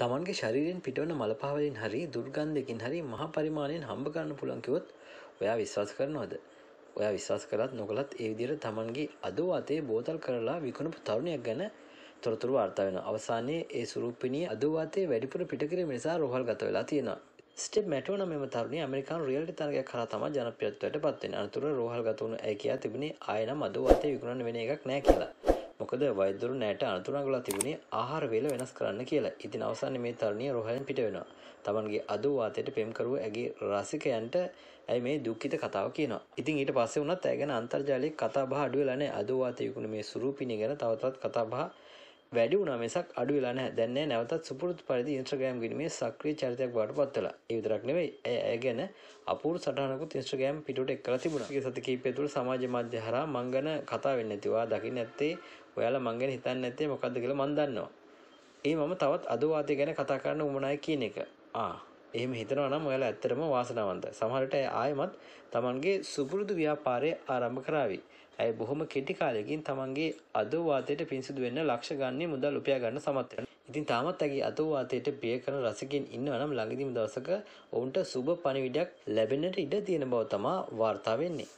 තමන්ගේ ශරීරෙන් පිටවන මලපහවලින් හරි දුර්ගන්ධයකින් හරි මහ පරිමාණයෙන් හම්බ කරන්න පුළුවන් කිව්වොත් ඔයා විශ්වාස කරනවද? ඔයා විශ්වාස කරත් නොකලත් ඒ විදිහට තමන්ගේ අදවාතයේ බෝතල් කරලා විකුණපු තරුණියක් ගැන තොරතුරු වාර්තා වෙනවා. අවසානයේ ඒ සුරූපිනිය අදවාතයේ වැඩිපුර පිටකිරීම නිසා රෝහල් ගත වෙලා තියෙනවා. ස්ටෙප් මැටෝන මෙම තරුණිය ඇමරිකානු රියල්ටි තරගයක් කරා තමයි ජනප්‍රියත්වයට පත් වෙන්නේ. අනතුර රෝහල් ගත වුණු ඇයි කියා තිබුණේ ආයෙනම් අදවාතයේ විකුණන්න වෙන එකක් නෑ කියලා. මොකද වෛද්‍යවරු නෑට අනතුරංගලා තිබුණේ ආහාර වේල වෙනස් කරන්න කියලා. ඉතින් අවසානයේ මේ තරුණිය රෝහලෙන් පිට වෙනවා. Tamanගේ අදෝ වාතයට පෙම් කරුව ඇගේ රසිකයන්ට ඇයි මේ දුක්ඛිත කතාව කියනවා. ඉතින් ඊට පස්සේ වුණත් ඇය ගැන අන්තර්ජාලයේ කතා බහ අඩු වෙලා නෑ. අදෝ වාතය විකුණු මේ සුරූපිනිය ගැන තව තවත් කතා බහ වැඩි වුණා මිසක් අඩු වෙලා නැහැ. දැන් නෑ නැවතත් සුපුරුදු පරිදි Instagram ගිණීමේ සක්‍රීය චරිතයක් බවට පත් වෙලා. ඒ විතරක් නෙවෙයි ඇය ඇය ගැන අපූර්ව සටහනකුත් Instagram පිටුවට එක් කරලා තිබුණා. මේ සති කිහිපය තුළ සමාජ මාධ්‍ය හරහා මං ගැන කතා වෙන්නේ නැති. ඔයා දකින්න ඇත්තේ ඔයාලා මං ගැන හිතන්නේ නැත්තේ මොකද්ද කියලා මං දන්නවා. ඒ මම තවත් අද වාතය ගැන කතා කරන්න උමනායි කියන එක. ආ එහෙම හිතනවා නම් ඔයාලා ඇත්තටම වාසනාවන්තයි. සමහරට ආයමත් තමන්ගේ සුපුරුදු ව්‍යාපාරය ආරම්භ කරાવી. ඇය බොහොම කෙටි කාලයකින් තමන්ගේ අදෝවාතයට පිංසුදු වෙන්න ලක්ෂ ගණන් මුදල් උපයා ගන්න සමත් වෙනවා. ඉතින් තාමත් ඇගේ අදෝවාතයට බිය කරන රසිකයන් ඉන්නවා නම් ළඟදීම දවසක ඔවුන්ට සුබ පණිවිඩයක් ලැබෙන්නට ඉඩ තියෙන බව තමා වාර්තා වෙන්නේ.